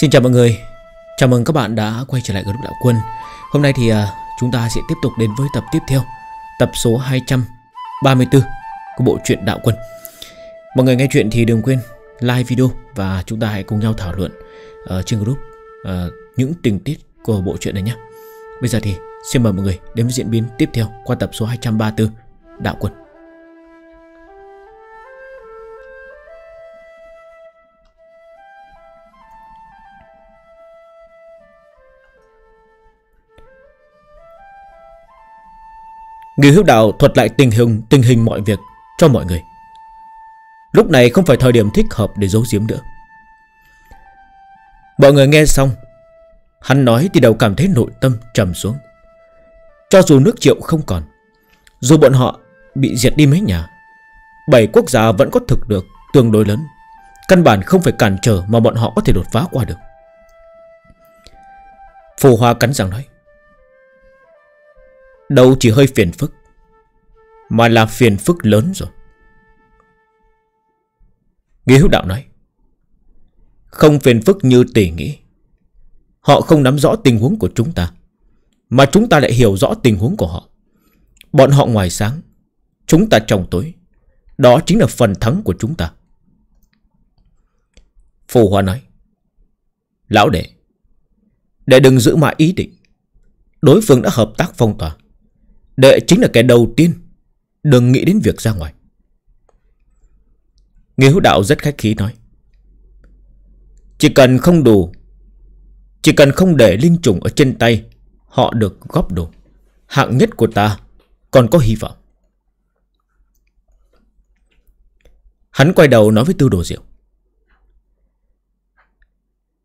Xin chào mọi người Chào mừng các bạn đã quay trở lại với Đúc Đạo Quân Hôm nay thì à, chúng ta sẽ tiếp tục đến với tập tiếp theo Tập số 234 của bộ truyện Đạo Quân Mọi người nghe chuyện thì đừng quên like video Và chúng ta hãy cùng nhau thảo luận ở ờ, trên group ờ, những tình tiết của bộ truyện này nhé Bây giờ thì xin mời mọi người đến với diễn biến tiếp theo qua tập số 234 Đạo Quân Người hữu đạo thuật lại tình hình tình hình mọi việc cho mọi người Lúc này không phải thời điểm thích hợp để giấu giếm nữa Mọi người nghe xong Hắn nói thì đầu cảm thấy nội tâm trầm xuống Cho dù nước triệu không còn Dù bọn họ bị diệt đi mấy nhà Bảy quốc gia vẫn có thực được tương đối lớn Căn bản không phải cản trở mà bọn họ có thể đột phá qua được Phù Hoa cắn răng nói Đâu chỉ hơi phiền phức Mà là phiền phức lớn rồi Nghĩa hữu đạo nói Không phiền phức như tỷ nghĩ Họ không nắm rõ tình huống của chúng ta Mà chúng ta lại hiểu rõ tình huống của họ Bọn họ ngoài sáng Chúng ta trong tối Đó chính là phần thắng của chúng ta Phù Hoa nói Lão đệ Đệ đừng giữ mãi ý định Đối phương đã hợp tác phong tỏa Đệ chính là kẻ đầu tiên Đừng nghĩ đến việc ra ngoài Nghe hữu đạo rất khách khí nói Chỉ cần không đủ Chỉ cần không để linh trùng ở trên tay Họ được góp đủ Hạng nhất của ta Còn có hy vọng Hắn quay đầu nói với tư đồ diệu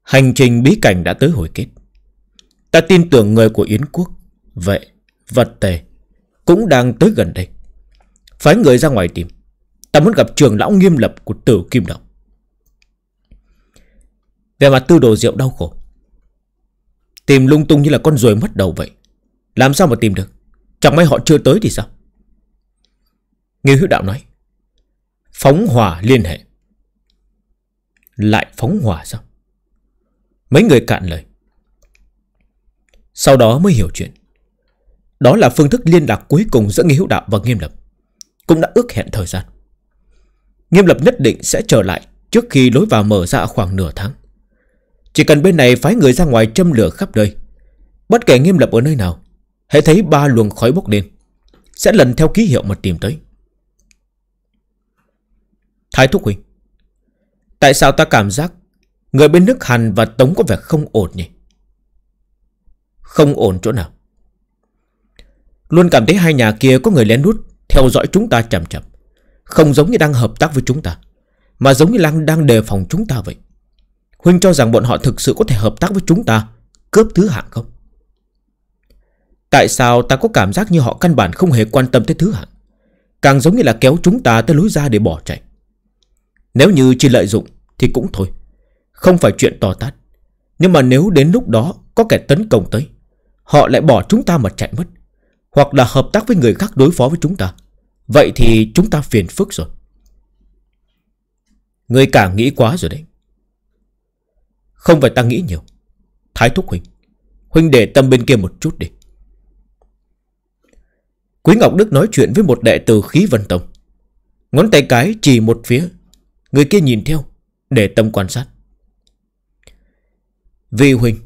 Hành trình bí cảnh đã tới hồi kết Ta tin tưởng người của Yến Quốc Vậy vật tề cũng đang tới gần đây Phái người ra ngoài tìm Ta muốn gặp trường lão nghiêm lập của tử kim động Về mặt tư đồ rượu đau khổ Tìm lung tung như là con ruồi mất đầu vậy Làm sao mà tìm được Chẳng may họ chưa tới thì sao Nghiêu hữu đạo nói Phóng hỏa liên hệ Lại phóng hỏa sao Mấy người cạn lời Sau đó mới hiểu chuyện đó là phương thức liên lạc cuối cùng giữa Nghi Hữu Đạo và Nghiêm Lập Cũng đã ước hẹn thời gian Nghiêm Lập nhất định sẽ trở lại Trước khi lối vào mở ra khoảng nửa tháng Chỉ cần bên này phái người ra ngoài châm lửa khắp nơi Bất kể Nghiêm Lập ở nơi nào Hãy thấy ba luồng khói bốc lên Sẽ lần theo ký hiệu mà tìm tới Thái Thúc Huynh Tại sao ta cảm giác Người bên nước Hàn và Tống có vẻ không ổn nhỉ Không ổn chỗ nào Luôn cảm thấy hai nhà kia có người lén lút Theo dõi chúng ta chậm chậm Không giống như đang hợp tác với chúng ta Mà giống như đang, đang đề phòng chúng ta vậy Huynh cho rằng bọn họ thực sự có thể hợp tác với chúng ta Cướp thứ hạng không Tại sao ta có cảm giác như họ căn bản không hề quan tâm tới thứ hạng Càng giống như là kéo chúng ta tới lối ra để bỏ chạy Nếu như chỉ lợi dụng thì cũng thôi Không phải chuyện to tát Nhưng mà nếu đến lúc đó có kẻ tấn công tới Họ lại bỏ chúng ta mà chạy mất hoặc là hợp tác với người khác đối phó với chúng ta Vậy thì chúng ta phiền phức rồi Người cả nghĩ quá rồi đấy Không phải ta nghĩ nhiều Thái thúc Huynh Huynh để tâm bên kia một chút đi Quý Ngọc Đức nói chuyện với một đệ tử khí vân tông Ngón tay cái chỉ một phía Người kia nhìn theo Để tâm quan sát Vì Huynh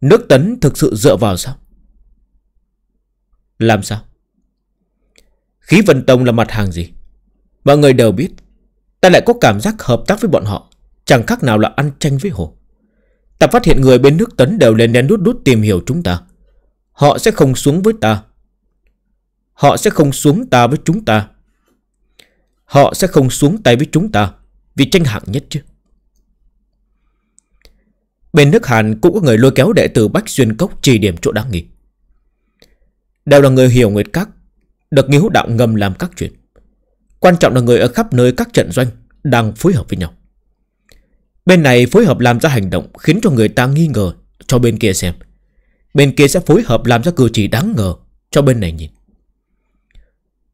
Nước tấn thực sự dựa vào sao làm sao? Khí vận Tông là mặt hàng gì? Mọi người đều biết. Ta lại có cảm giác hợp tác với bọn họ. Chẳng khác nào là ăn tranh với hồ. Ta phát hiện người bên nước tấn đều lên đen đút đút tìm hiểu chúng ta. Họ sẽ không xuống với ta. Họ sẽ không xuống ta với chúng ta. Họ sẽ không xuống tay với chúng ta Vì tranh hạng nhất chứ Bên nước Hàn cũng có người lôi kéo đệ tử Bách Xuyên Cốc trì điểm chỗ đáng nghỉ Đều là người hiểu Nguyệt Các Được nghiếu đạo ngầm làm các chuyện Quan trọng là người ở khắp nơi các trận doanh Đang phối hợp với nhau Bên này phối hợp làm ra hành động Khiến cho người ta nghi ngờ Cho bên kia xem Bên kia sẽ phối hợp làm ra cử chỉ đáng ngờ Cho bên này nhìn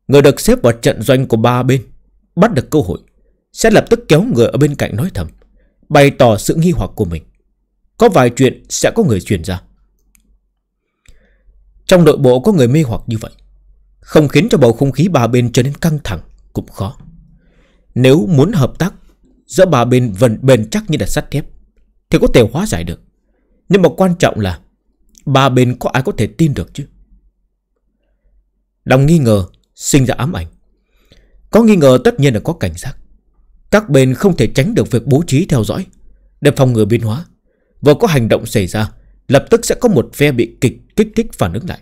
Người được xếp vào trận doanh của ba bên Bắt được cơ hội Sẽ lập tức kéo người ở bên cạnh nói thầm Bày tỏ sự nghi hoặc của mình Có vài chuyện sẽ có người truyền ra trong nội bộ có người mê hoặc như vậy Không khiến cho bầu không khí ba bên trở nên căng thẳng Cũng khó Nếu muốn hợp tác Giữa ba bên vẫn bền chắc như là sắt thép Thì có thể hóa giải được Nhưng mà quan trọng là Ba bên có ai có thể tin được chứ đồng nghi ngờ Sinh ra ám ảnh Có nghi ngờ tất nhiên là có cảnh giác Các bên không thể tránh được việc bố trí theo dõi Để phòng ngừa biến hóa Vừa có hành động xảy ra Lập tức sẽ có một phe bị kịch kích thích phản ứng lại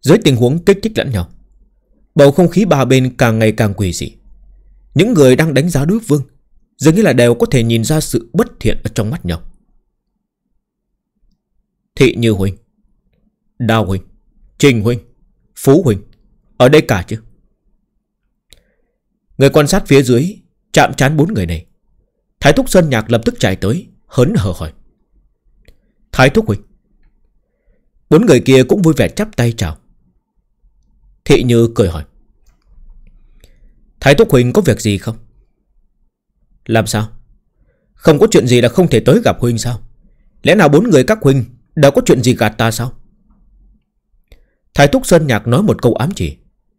Dưới tình huống kích thích lẫn nhau Bầu không khí ba bên càng ngày càng quỷ dị Những người đang đánh giá đối vương Dường như là đều có thể nhìn ra sự bất thiện ở trong mắt nhau Thị Như Huynh Đào Huynh Trình Huynh Phú Huynh Ở đây cả chứ Người quan sát phía dưới Chạm chán bốn người này Thái Thúc Sơn Nhạc lập tức chạy tới Hớn hở hỏi Thái Thúc Huynh Bốn người kia cũng vui vẻ chắp tay chào Thị Như cười hỏi Thái thúc Huynh có việc gì không? Làm sao? Không có chuyện gì là không thể tới gặp Huynh sao? Lẽ nào bốn người các Huynh Đã có chuyện gì gạt ta sao? Thái thúc Sơn Nhạc nói một câu ám chỉ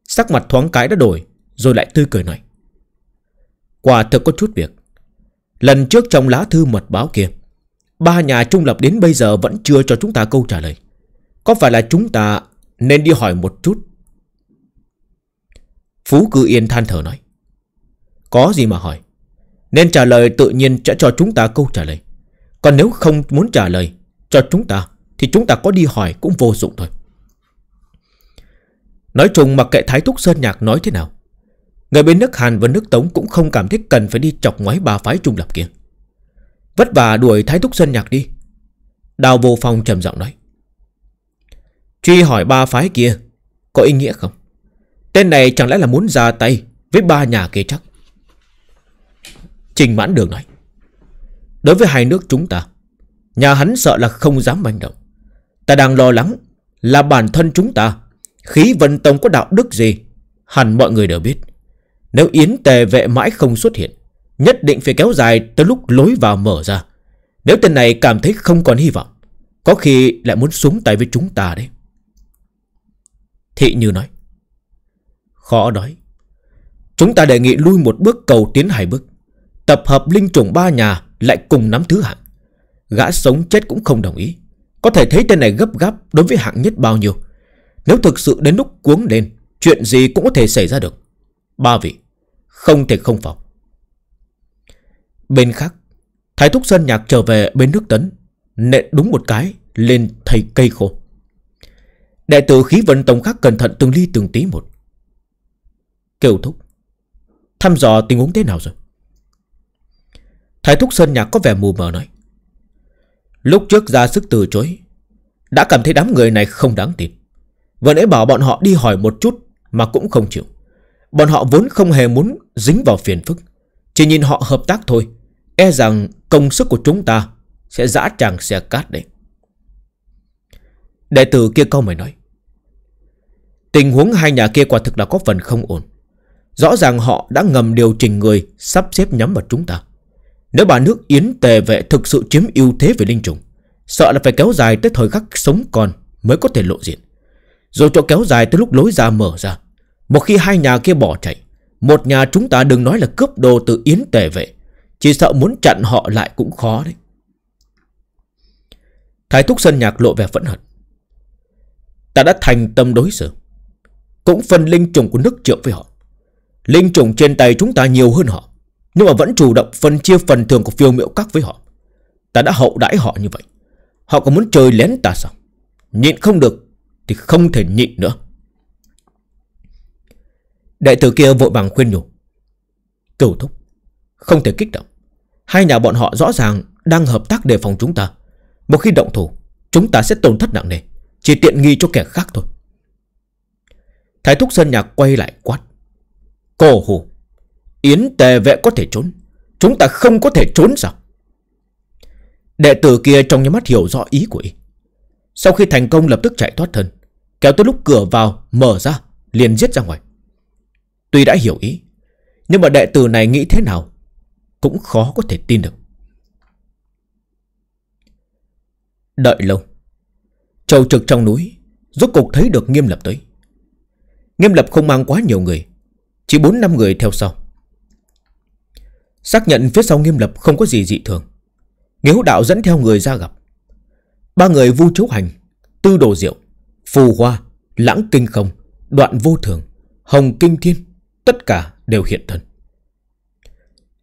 Sắc mặt thoáng cái đã đổi Rồi lại tươi cười nói Quả thực có chút việc Lần trước trong lá thư mật báo kia Ba nhà trung lập đến bây giờ vẫn chưa cho chúng ta câu trả lời có phải là chúng ta Nên đi hỏi một chút Phú Cư Yên than thở nói Có gì mà hỏi Nên trả lời tự nhiên sẽ cho chúng ta câu trả lời Còn nếu không muốn trả lời Cho chúng ta Thì chúng ta có đi hỏi cũng vô dụng thôi Nói chung mặc kệ Thái Thúc Sơn Nhạc nói thế nào Người bên nước Hàn và nước Tống Cũng không cảm thấy cần phải đi chọc ngoái bà phái trung lập kia Vất vả đuổi Thái Thúc Sơn Nhạc đi Đào vô phong trầm giọng nói Truy hỏi ba phái kia Có ý nghĩa không Tên này chẳng lẽ là muốn ra tay Với ba nhà kia chắc Trình mãn đường nói Đối với hai nước chúng ta Nhà hắn sợ là không dám manh động Ta đang lo lắng Là bản thân chúng ta Khí vận tông có đạo đức gì Hẳn mọi người đều biết Nếu yến tề vệ mãi không xuất hiện Nhất định phải kéo dài tới lúc lối vào mở ra Nếu tên này cảm thấy không còn hy vọng Có khi lại muốn xuống tay với chúng ta đấy hị Như nói Khó nói Chúng ta đề nghị lui một bước cầu tiến hai bước Tập hợp linh trùng ba nhà Lại cùng nắm thứ hạng Gã sống chết cũng không đồng ý Có thể thấy tên này gấp gáp đối với hạng nhất bao nhiêu Nếu thực sự đến lúc cuống lên Chuyện gì cũng có thể xảy ra được Ba vị Không thể không phòng Bên khác Thái Thúc Sơn Nhạc trở về bên nước tấn Nện đúng một cái Lên thầy cây khô Đệ tử khí vận tổng khác cẩn thận từng ly từng tí một Kêu thúc Thăm dò tình huống thế nào rồi Thái thúc sơn nhạc có vẻ mù mờ nói Lúc trước ra sức từ chối Đã cảm thấy đám người này không đáng tin Vừa nãy bảo bọn họ đi hỏi một chút Mà cũng không chịu Bọn họ vốn không hề muốn dính vào phiền phức Chỉ nhìn họ hợp tác thôi E rằng công sức của chúng ta Sẽ dã tràng xe cát đấy Đệ tử kia câu mày nói Tình huống hai nhà kia quả thực là có phần không ổn Rõ ràng họ đã ngầm điều chỉnh người Sắp xếp nhắm vào chúng ta Nếu bà nước Yến tề vệ thực sự chiếm ưu thế về linh trùng Sợ là phải kéo dài tới thời khắc sống còn Mới có thể lộ diện Rồi cho kéo dài tới lúc lối ra mở ra Một khi hai nhà kia bỏ chạy Một nhà chúng ta đừng nói là cướp đồ từ Yến tề vệ Chỉ sợ muốn chặn họ lại cũng khó đấy Thái thúc sân nhạc lộ vẻ phẫn hận Ta đã thành tâm đối xử cũng phân linh trùng của nước triệu với họ Linh trùng trên tay chúng ta nhiều hơn họ Nhưng mà vẫn chủ động phân chia phần thưởng của phiêu miệu các với họ Ta đã hậu đãi họ như vậy Họ có muốn chơi lén ta sao Nhịn không được Thì không thể nhịn nữa Đại tử kia vội vàng khuyên nhủ Cửu thúc Không thể kích động Hai nhà bọn họ rõ ràng đang hợp tác đề phòng chúng ta Một khi động thủ Chúng ta sẽ tổn thất nặng nề Chỉ tiện nghi cho kẻ khác thôi Thái thúc sân nhà quay lại quát. Cổ hù, Yến tề vệ có thể trốn. Chúng ta không có thể trốn sao? Đệ tử kia trong những mắt hiểu rõ ý của y. Sau khi thành công lập tức chạy thoát thân, kéo tới lúc cửa vào, mở ra, liền giết ra ngoài. Tuy đã hiểu ý, nhưng mà đệ tử này nghĩ thế nào cũng khó có thể tin được. Đợi lâu, trầu trực trong núi, rốt cục thấy được nghiêm lập tới. Nghiêm lập không mang quá nhiều người Chỉ 4-5 người theo sau Xác nhận phía sau nghiêm lập không có gì dị thường nghiếu đạo dẫn theo người ra gặp Ba người vu chấu hành Tư đồ diệu Phù hoa Lãng kinh không Đoạn vô thường Hồng kinh thiên Tất cả đều hiện thân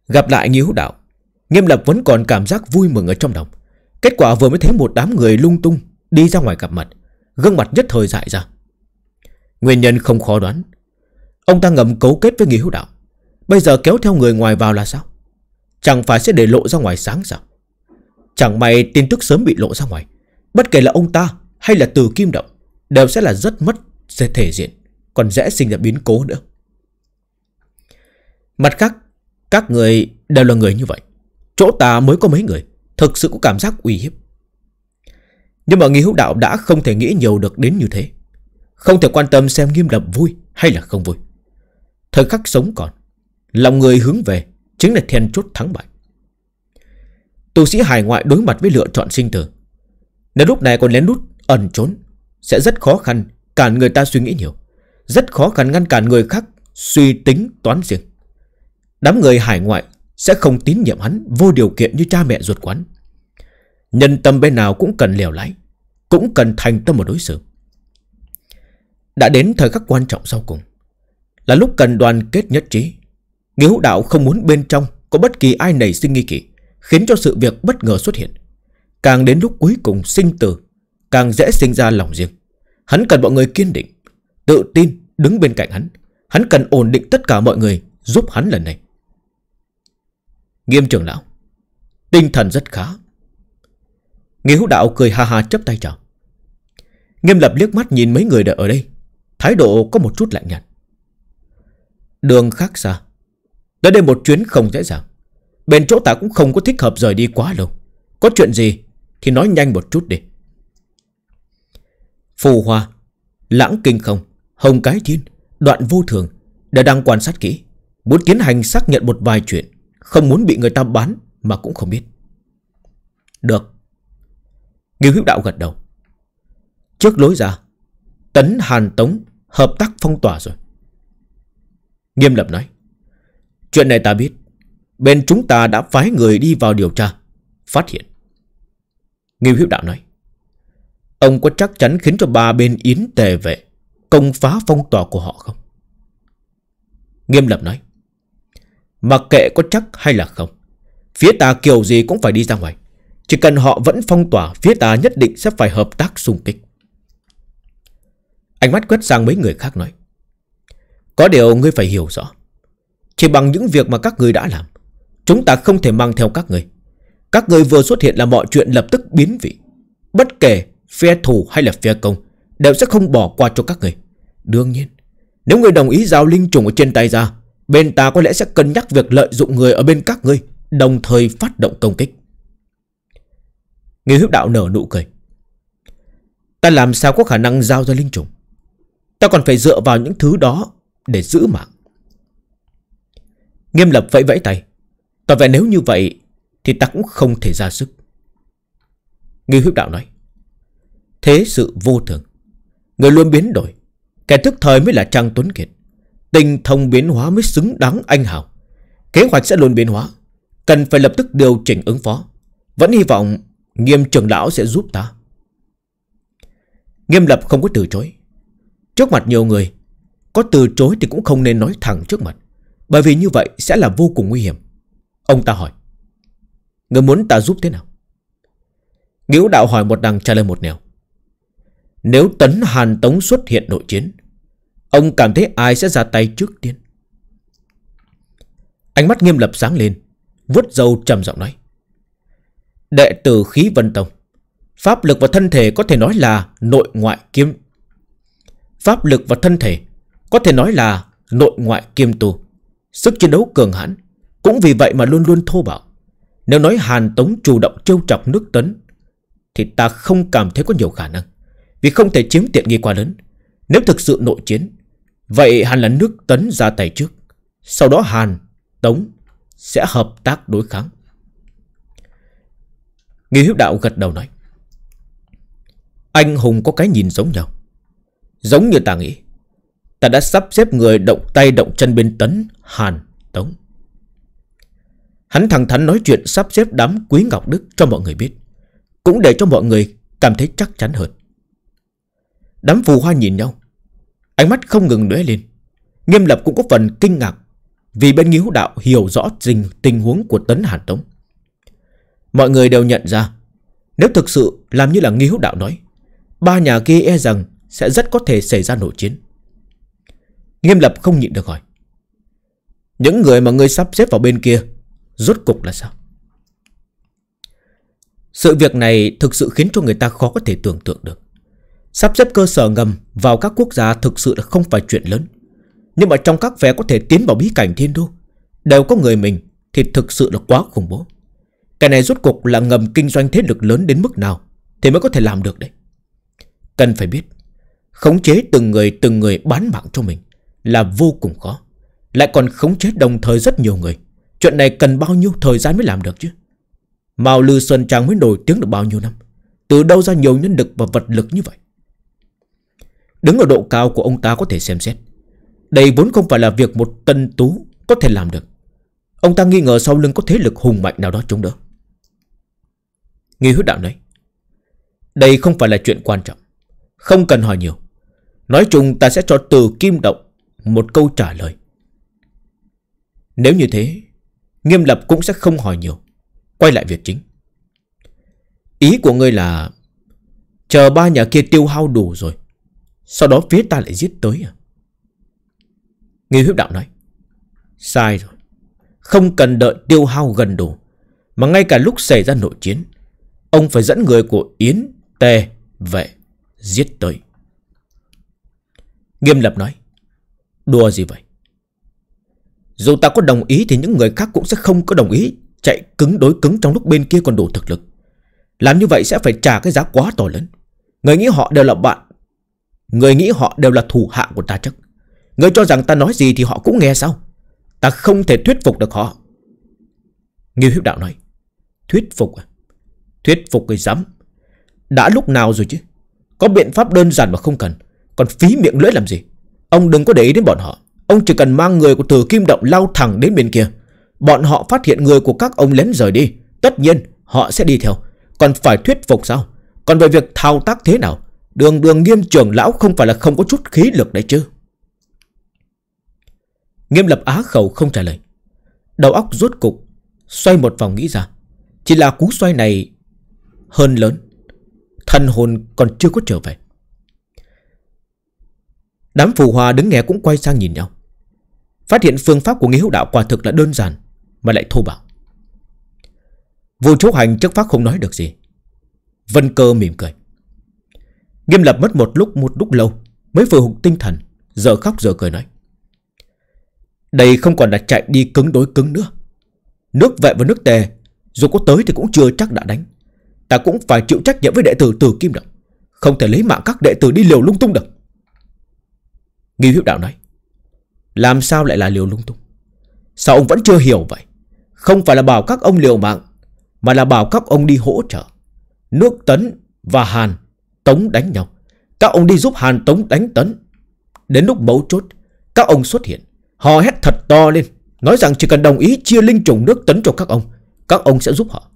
Gặp lại nghiếu đạo Nghiêm lập vẫn còn cảm giác vui mừng ở trong lòng Kết quả vừa mới thấy một đám người lung tung Đi ra ngoài gặp mặt Gương mặt nhất thời dại ra Nguyên nhân không khó đoán Ông ta ngầm cấu kết với người hữu đạo Bây giờ kéo theo người ngoài vào là sao Chẳng phải sẽ để lộ ra ngoài sáng sao Chẳng may tin tức sớm bị lộ ra ngoài Bất kể là ông ta hay là từ kim động Đều sẽ là rất mất thể diện Còn dễ sinh ra biến cố nữa Mặt khác Các người đều là người như vậy Chỗ ta mới có mấy người Thực sự có cảm giác uy hiếp Nhưng mà nghi hữu đạo đã không thể nghĩ nhiều được đến như thế không thể quan tâm xem nghiêm lập vui hay là không vui Thời khắc sống còn Lòng người hướng về Chính là then chốt thắng bại Tù sĩ hải ngoại đối mặt với lựa chọn sinh tử Nếu lúc này còn lén lút ẩn trốn Sẽ rất khó khăn Cản người ta suy nghĩ nhiều Rất khó khăn ngăn cản người khác Suy tính toán riêng Đám người hải ngoại sẽ không tín nhiệm hắn Vô điều kiện như cha mẹ ruột quán Nhân tâm bên nào cũng cần liều lái Cũng cần thành tâm một đối xử đã đến thời khắc quan trọng sau cùng Là lúc cần đoàn kết nhất trí Nghĩa hữu đạo không muốn bên trong Có bất kỳ ai nảy sinh nghi kỵ Khiến cho sự việc bất ngờ xuất hiện Càng đến lúc cuối cùng sinh tử Càng dễ sinh ra lòng riêng Hắn cần mọi người kiên định Tự tin đứng bên cạnh hắn Hắn cần ổn định tất cả mọi người Giúp hắn lần này Nghiêm trưởng lão Tinh thần rất khá Nghĩa hữu đạo cười ha ha chấp tay chào Nghiêm lập liếc mắt nhìn mấy người đợi ở đây Thái độ có một chút lạnh nhạt Đường khác xa Tới đây một chuyến không dễ dàng Bên chỗ ta cũng không có thích hợp rời đi quá lâu Có chuyện gì Thì nói nhanh một chút đi Phù hoa Lãng kinh không Hồng cái thiên Đoạn vô thường đã đang quan sát kỹ Muốn tiến hành xác nhận một vài chuyện Không muốn bị người ta bán Mà cũng không biết Được Nghiêu hữu đạo gật đầu Trước lối ra Tấn Hàn Tống Hợp tác phong tỏa rồi Nghiêm lập nói Chuyện này ta biết Bên chúng ta đã phái người đi vào điều tra Phát hiện Nghiêm hiếu đạo nói Ông có chắc chắn khiến cho ba bên Yến tề vệ Công phá phong tỏa của họ không Nghiêm lập nói Mặc kệ có chắc hay là không Phía ta kiểu gì cũng phải đi ra ngoài Chỉ cần họ vẫn phong tỏa Phía ta nhất định sẽ phải hợp tác xung kích Ánh mắt quét sang mấy người khác nói Có điều ngươi phải hiểu rõ Chỉ bằng những việc mà các ngươi đã làm Chúng ta không thể mang theo các ngươi Các ngươi vừa xuất hiện là mọi chuyện lập tức biến vị Bất kể phe thù hay là phe công Đều sẽ không bỏ qua cho các ngươi Đương nhiên Nếu ngươi đồng ý giao linh trùng ở trên tay ra Bên ta có lẽ sẽ cân nhắc việc lợi dụng người ở bên các ngươi Đồng thời phát động công kích Người hữu đạo nở nụ cười Ta làm sao có khả năng giao ra linh trùng Ta còn phải dựa vào những thứ đó Để giữ mạng Nghiêm lập vẫy vẫy tay Tỏ vẻ nếu như vậy Thì ta cũng không thể ra sức Nghi huyết đạo nói Thế sự vô thường Người luôn biến đổi Kẻ thức thời mới là Trang Tuấn Kiệt Tình thông biến hóa mới xứng đáng anh hào Kế hoạch sẽ luôn biến hóa Cần phải lập tức điều chỉnh ứng phó Vẫn hy vọng nghiêm trưởng lão sẽ giúp ta Nghiêm lập không có từ chối Trước mặt nhiều người Có từ chối thì cũng không nên nói thẳng trước mặt Bởi vì như vậy sẽ là vô cùng nguy hiểm Ông ta hỏi Người muốn ta giúp thế nào Nghiễu đạo hỏi một đằng trả lời một nẻo Nếu tấn Hàn Tống xuất hiện nội chiến Ông cảm thấy ai sẽ ra tay trước tiên Ánh mắt nghiêm lập sáng lên vút dâu trầm giọng nói Đệ tử khí vân tông Pháp lực và thân thể có thể nói là nội ngoại kiếm pháp lực và thân thể, có thể nói là nội ngoại kiêm tu, sức chiến đấu cường hãn, cũng vì vậy mà luôn luôn thô bạo. Nếu nói Hàn Tống chủ động trêu chọc nước tấn, thì ta không cảm thấy có nhiều khả năng, vì không thể chiếm tiện nghi quá lớn. Nếu thực sự nội chiến, vậy Hàn là nước tấn ra tay trước, sau đó Hàn, Tống sẽ hợp tác đối kháng. Nghi hiếu đạo gật đầu nói Anh Hùng có cái nhìn giống nhau Giống như ta nghĩ Ta đã sắp xếp người động tay động chân bên Tấn, Hàn, Tống Hắn thẳng thắn nói chuyện sắp xếp đám Quý Ngọc Đức cho mọi người biết Cũng để cho mọi người cảm thấy chắc chắn hơn Đám phù hoa nhìn nhau Ánh mắt không ngừng lóe lên Nghiêm lập cũng có phần kinh ngạc Vì bên nghiếu đạo hiểu rõ tình, tình huống của Tấn Hàn Tống Mọi người đều nhận ra Nếu thực sự làm như là nghiếu đạo nói Ba nhà kia e rằng sẽ rất có thể xảy ra nội chiến Nghiêm lập không nhịn được hỏi Những người mà ngươi sắp xếp vào bên kia Rốt cục là sao Sự việc này thực sự khiến cho người ta khó có thể tưởng tượng được Sắp xếp cơ sở ngầm vào các quốc gia thực sự là không phải chuyện lớn Nhưng mà trong các vé có thể tiến vào bí cảnh thiên đô Đều có người mình thì thực sự là quá khủng bố Cái này rốt cuộc là ngầm kinh doanh thế lực lớn đến mức nào Thì mới có thể làm được đấy Cần phải biết Khống chế từng người từng người bán mạng cho mình Là vô cùng khó Lại còn khống chế đồng thời rất nhiều người Chuyện này cần bao nhiêu thời gian mới làm được chứ Mao Lư Xuân Trang mới nổi tiếng được bao nhiêu năm Từ đâu ra nhiều nhân lực và vật lực như vậy Đứng ở độ cao của ông ta có thể xem xét Đây vốn không phải là việc một tân tú có thể làm được Ông ta nghi ngờ sau lưng có thế lực hùng mạnh nào đó chống đỡ Nghi huyết đạo nói Đây không phải là chuyện quan trọng Không cần hỏi nhiều Nói chung ta sẽ cho từ kim động Một câu trả lời Nếu như thế Nghiêm lập cũng sẽ không hỏi nhiều Quay lại việc chính Ý của ngươi là Chờ ba nhà kia tiêu hao đủ rồi Sau đó phía ta lại giết tới à Nghi huyết đạo nói Sai rồi Không cần đợi tiêu hao gần đủ Mà ngay cả lúc xảy ra nội chiến Ông phải dẫn người của Yến, tê Vệ Giết tới Nghiêm lập nói Đùa gì vậy Dù ta có đồng ý thì những người khác cũng sẽ không có đồng ý Chạy cứng đối cứng trong lúc bên kia còn đủ thực lực Làm như vậy sẽ phải trả cái giá quá to lớn Người nghĩ họ đều là bạn Người nghĩ họ đều là thủ hạ của ta chắc Người cho rằng ta nói gì thì họ cũng nghe sao Ta không thể thuyết phục được họ Nghiêu hiếp đạo nói Thuyết phục à Thuyết phục người dám Đã lúc nào rồi chứ Có biện pháp đơn giản mà không cần còn phí miệng lưỡi làm gì Ông đừng có để ý đến bọn họ Ông chỉ cần mang người của thừa kim động lao thẳng đến bên kia Bọn họ phát hiện người của các ông lén rời đi Tất nhiên họ sẽ đi theo Còn phải thuyết phục sao Còn về việc thao tác thế nào Đường đường nghiêm trưởng lão không phải là không có chút khí lực đấy chứ Nghiêm lập á khẩu không trả lời Đầu óc rốt cục Xoay một vòng nghĩ ra Chỉ là cú xoay này hơn lớn Thần hồn còn chưa có trở về Đám phù hòa đứng nghe cũng quay sang nhìn nhau Phát hiện phương pháp của nghĩa hữu đạo quả thực là đơn giản Mà lại thô bạo Vô chốt hành chất phát không nói được gì Vân cơ mỉm cười Nghiêm lập mất một lúc một lúc lâu Mới vừa hụt tinh thần Giờ khóc giờ cười nói Đây không còn là chạy đi cứng đối cứng nữa Nước vệ và nước tề Dù có tới thì cũng chưa chắc đã đánh Ta cũng phải chịu trách nhiệm với đệ tử từ Kim Động Không thể lấy mạng các đệ tử đi liều lung tung được Nghi huyết đạo nói Làm sao lại là liều lung tung Sao ông vẫn chưa hiểu vậy Không phải là bảo các ông liều mạng Mà là bảo các ông đi hỗ trợ Nước Tấn và Hàn Tống đánh nhau Các ông đi giúp Hàn Tống đánh Tấn Đến lúc mấu chốt Các ông xuất hiện Họ hét thật to lên Nói rằng chỉ cần đồng ý chia linh trùng nước Tấn cho các ông Các ông sẽ giúp họ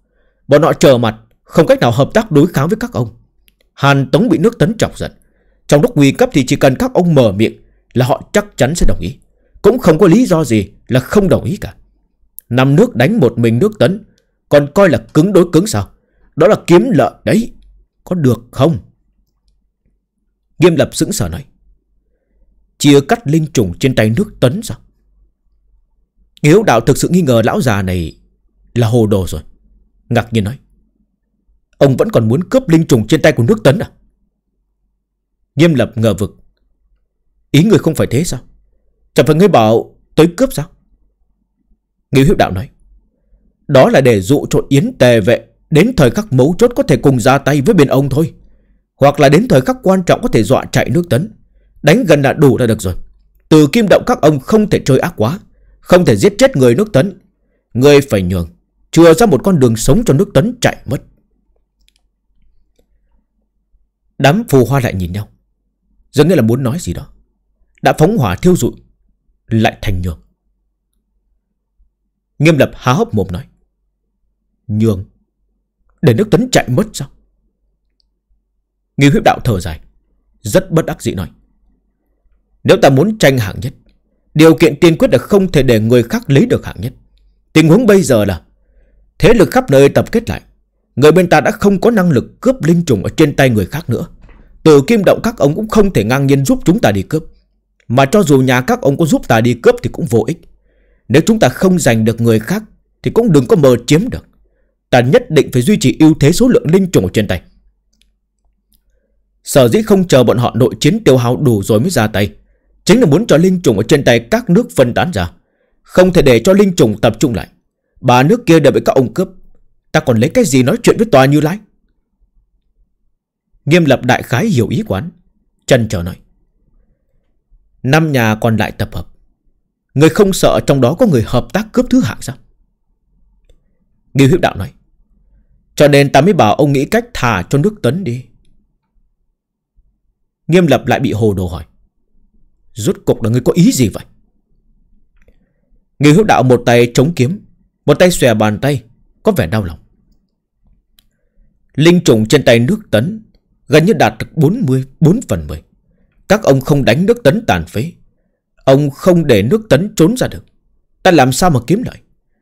Bọn họ chờ mặt Không cách nào hợp tác đối kháng với các ông Hàn Tống bị nước Tấn chọc giận Trong lúc nguy cấp thì chỉ cần các ông mở miệng là họ chắc chắn sẽ đồng ý. Cũng không có lý do gì là không đồng ý cả. Năm nước đánh một mình nước tấn, còn coi là cứng đối cứng sao? Đó là kiếm lợi đấy. Có được không? Nghiêm lập sững sờ nói. Chia cắt linh trùng trên tay nước tấn sao? Hiếu đạo thực sự nghi ngờ lão già này là hồ đồ rồi. Ngạc nhiên nói. Ông vẫn còn muốn cướp linh trùng trên tay của nước tấn à? Nghiêm lập ngờ vực. Ý người không phải thế sao Chẳng phải người bảo tới cướp sao Nghiêu hiếu đạo nói Đó là để dụ trộn yến tề vệ Đến thời khắc mấu chốt có thể cùng ra tay với bên ông thôi Hoặc là đến thời khắc quan trọng có thể dọa chạy nước tấn Đánh gần là đủ là được rồi Từ kim động các ông không thể chơi ác quá Không thể giết chết người nước tấn Người phải nhường Chừa ra một con đường sống cho nước tấn chạy mất Đám phù hoa lại nhìn nhau Dường như là muốn nói gì đó đã phóng hỏa thiêu rụi lại thành nhường. Nghiêm lập há hốc mồm nói. Nhường? Để nước tấn chạy mất sao? Nghi huyết đạo thở dài. Rất bất đắc dĩ nói. Nếu ta muốn tranh hạng nhất, điều kiện tiên quyết là không thể để người khác lấy được hạng nhất. Tình huống bây giờ là thế lực khắp nơi tập kết lại. Người bên ta đã không có năng lực cướp linh trùng ở trên tay người khác nữa. Từ kim động các ông cũng không thể ngang nhiên giúp chúng ta đi cướp. Mà cho dù nhà các ông có giúp ta đi cướp thì cũng vô ích Nếu chúng ta không giành được người khác Thì cũng đừng có mơ chiếm được Ta nhất định phải duy trì ưu thế số lượng linh trùng ở trên tay Sở dĩ không chờ bọn họ nội chiến tiêu hao đủ rồi mới ra tay Chính là muốn cho linh trùng ở trên tay các nước phân tán ra Không thể để cho linh trùng tập trung lại Ba nước kia đều bị các ông cướp Ta còn lấy cái gì nói chuyện với tòa như lái Nghiêm lập đại khái hiểu ý quán Trần chờ nói Năm nhà còn lại tập hợp Người không sợ trong đó có người hợp tác cướp thứ hạng sao Nghi huyết đạo nói Cho nên ta mới bảo ông nghĩ cách thả cho nước tấn đi Nghiêm lập lại bị hồ đồ hỏi Rốt cục là người có ý gì vậy Nghi huyết đạo một tay chống kiếm Một tay xòe bàn tay Có vẻ đau lòng Linh trùng trên tay nước tấn Gần như đạt được 40, 4 phần 10 các ông không đánh nước tấn tàn phế Ông không để nước tấn trốn ra được Ta làm sao mà kiếm lợi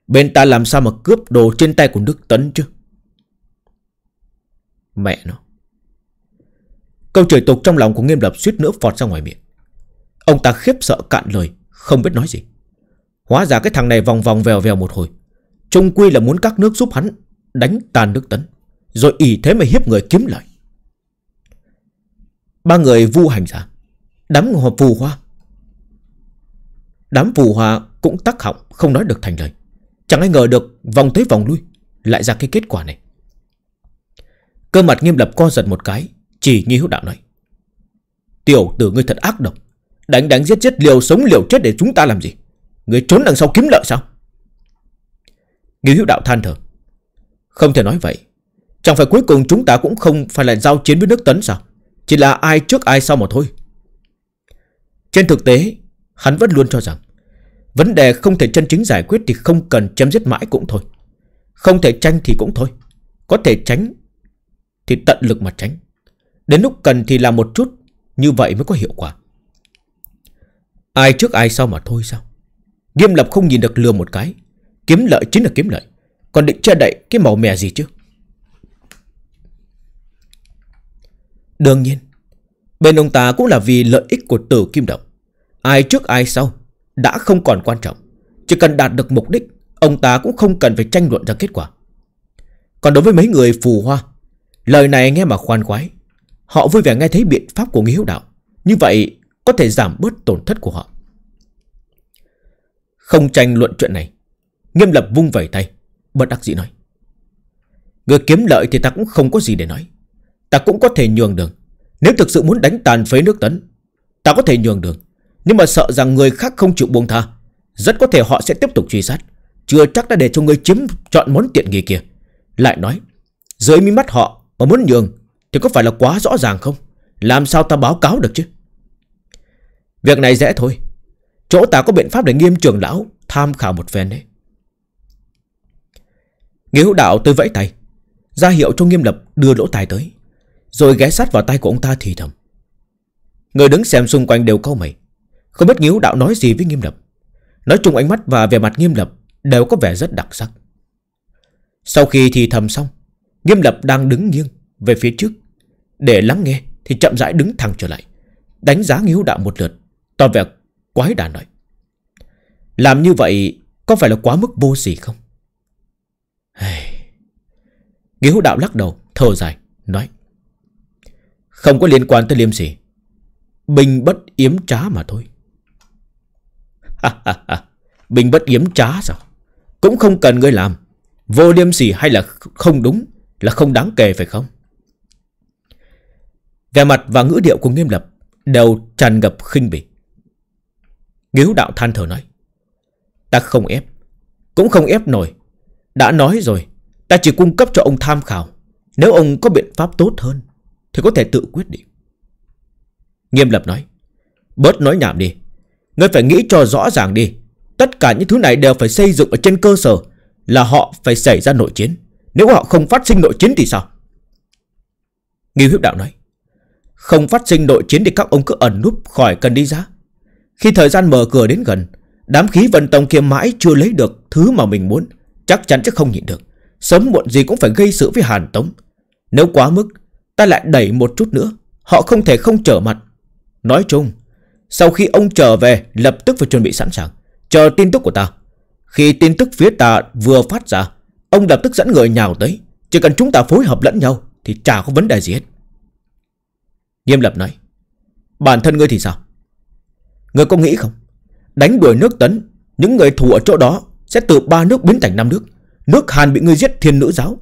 Bên ta làm sao mà cướp đồ trên tay của nước tấn chứ Mẹ nó Câu trời tục trong lòng của nghiêm lập suýt nữa phọt ra ngoài miệng Ông ta khiếp sợ cạn lời Không biết nói gì Hóa ra cái thằng này vòng vòng vèo vèo một hồi Trung quy là muốn các nước giúp hắn Đánh tàn nước tấn Rồi ỷ thế mà hiếp người kiếm lợi Ba người vu hành ra Đám phù hoa Đám phù hoa cũng tắc họng Không nói được thành lời Chẳng ai ngờ được vòng tới vòng lui Lại ra cái kết quả này Cơ mặt nghiêm lập co giật một cái Chỉ như hữu đạo nói Tiểu tử ngươi thật ác độc Đánh đánh giết chết liều sống liều chết để chúng ta làm gì Ngươi trốn đằng sau kiếm lợi sao Nghiêu hữu đạo than thở Không thể nói vậy Chẳng phải cuối cùng chúng ta cũng không phải là giao chiến với nước tấn sao Chỉ là ai trước ai sau mà thôi trên thực tế, hắn vẫn luôn cho rằng vấn đề không thể chân chính giải quyết thì không cần chém giết mãi cũng thôi. Không thể tranh thì cũng thôi. Có thể tránh thì tận lực mà tránh. Đến lúc cần thì làm một chút, như vậy mới có hiệu quả. Ai trước ai sau mà thôi sao? Nghiêm lập không nhìn được lừa một cái. Kiếm lợi chính là kiếm lợi. Còn định che đậy cái màu mè gì chứ? Đương nhiên Bên ông ta cũng là vì lợi ích của tử kim đồng Ai trước ai sau Đã không còn quan trọng Chỉ cần đạt được mục đích Ông ta cũng không cần phải tranh luận ra kết quả Còn đối với mấy người phù hoa Lời này nghe mà khoan khoái Họ vui vẻ nghe thấy biện pháp của nghi hữu đạo Như vậy có thể giảm bớt tổn thất của họ Không tranh luận chuyện này Nghiêm lập vung vẩy tay Bất đắc dĩ nói Người kiếm lợi thì ta cũng không có gì để nói Ta cũng có thể nhường đường nếu thực sự muốn đánh tàn phế nước tấn Ta có thể nhường đường Nhưng mà sợ rằng người khác không chịu buông tha Rất có thể họ sẽ tiếp tục truy sát Chưa chắc đã để cho người chiếm chọn món tiện nghi kia Lại nói Dưới mi mắt họ mà muốn nhường Thì có phải là quá rõ ràng không Làm sao ta báo cáo được chứ Việc này dễ thôi Chỗ ta có biện pháp để nghiêm trường lão Tham khảo một phen đấy Nghĩa hữu đạo tôi vẫy tay ra hiệu cho nghiêm lập đưa lỗ tài tới rồi ghé sát vào tay của ông ta thì thầm Người đứng xem xung quanh đều cau mày Không biết Nghiếu Đạo nói gì với Nghiêm Lập Nói chung ánh mắt và vẻ mặt Nghiêm Lập Đều có vẻ rất đặc sắc Sau khi thì thầm xong Nghiêm Lập đang đứng nghiêng về phía trước Để lắng nghe thì chậm rãi đứng thẳng trở lại Đánh giá Nghiếu Đạo một lượt Tỏ vẻ quái đản nói Làm như vậy có phải là quá mức vô gì không? Nghiếu Đạo lắc đầu thở dài Nói không có liên quan tới liêm sỉ Bình bất yếm trá mà thôi Bình bất yếm trá sao Cũng không cần ngươi làm Vô liêm sỉ hay là không đúng Là không đáng kể phải không Về mặt và ngữ điệu của nghiêm lập Đều tràn ngập khinh bỉ Nghiếu đạo than thở nói Ta không ép Cũng không ép nổi Đã nói rồi Ta chỉ cung cấp cho ông tham khảo Nếu ông có biện pháp tốt hơn thì có thể tự quyết định Nghiêm lập nói Bớt nói nhảm đi Ngươi phải nghĩ cho rõ ràng đi Tất cả những thứ này đều phải xây dựng ở trên cơ sở Là họ phải xảy ra nội chiến Nếu họ không phát sinh nội chiến thì sao Nghi huyết đạo nói Không phát sinh nội chiến thì các ông cứ ẩn núp khỏi cần đi ra Khi thời gian mở cửa đến gần Đám khí vận tông kia mãi chưa lấy được Thứ mà mình muốn Chắc chắn sẽ không nhịn được Sớm muộn gì cũng phải gây sự với Hàn Tống Nếu quá mức Ta lại đẩy một chút nữa Họ không thể không trở mặt Nói chung Sau khi ông trở về Lập tức phải chuẩn bị sẵn sàng Chờ tin tức của ta Khi tin tức phía ta vừa phát ra Ông lập tức dẫn người nhào tới Chỉ cần chúng ta phối hợp lẫn nhau Thì chả có vấn đề gì hết Nghiêm lập nói Bản thân ngươi thì sao Ngươi có nghĩ không Đánh đuổi nước tấn Những người thù ở chỗ đó Sẽ từ ba nước biến thành năm nước Nước Hàn bị ngươi giết thiên nữ giáo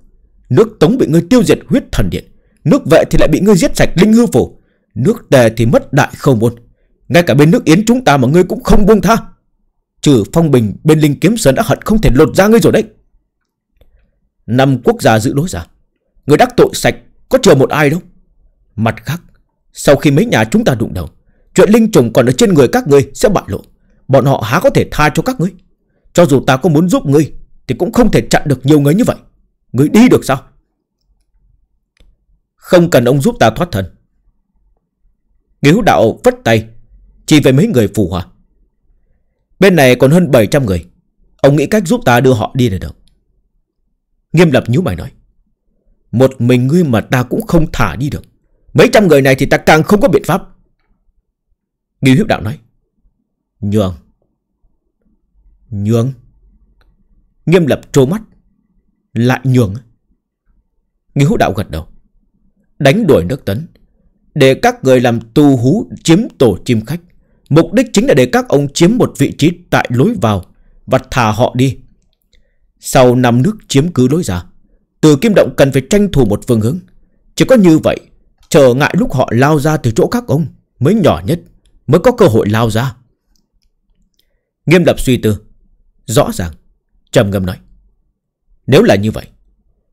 Nước Tống bị ngươi tiêu diệt huyết thần điện Nước vệ thì lại bị ngươi giết sạch linh hư phủ Nước tề thì mất đại không môn Ngay cả bên nước yến chúng ta mà ngươi cũng không buông tha Trừ phong bình bên linh kiếm sơn đã hận không thể lột ra ngươi rồi đấy Năm quốc gia giữ đối giả Người đắc tội sạch có chờ một ai đâu Mặt khác Sau khi mấy nhà chúng ta đụng đầu Chuyện linh trùng còn ở trên người các ngươi sẽ bại lộ Bọn họ há có thể tha cho các ngươi Cho dù ta có muốn giúp ngươi Thì cũng không thể chặn được nhiều người như vậy Ngươi đi được sao không cần ông giúp ta thoát thân Nghĩa hữu đạo vất tay Chỉ về mấy người phù hòa Bên này còn hơn 700 người Ông nghĩ cách giúp ta đưa họ đi là được Nghiêm lập nhíu mày nói Một mình ngươi mà ta cũng không thả đi được Mấy trăm người này thì ta càng không có biện pháp Nghĩa hiếu đạo nói Nhường Nhường Nghiêm lập trô mắt Lại nhường Nghĩa hiếu đạo gật đầu đánh đuổi nước tấn, để các người làm tu hú chiếm tổ chim khách. Mục đích chính là để các ông chiếm một vị trí tại lối vào và thả họ đi. Sau năm nước chiếm cứ lối ra, từ kim động cần phải tranh thủ một phương hướng. Chỉ có như vậy, trở ngại lúc họ lao ra từ chỗ các ông mới nhỏ nhất, mới có cơ hội lao ra. Nghiêm lập suy tư, rõ ràng, trầm ngâm nói. Nếu là như vậy,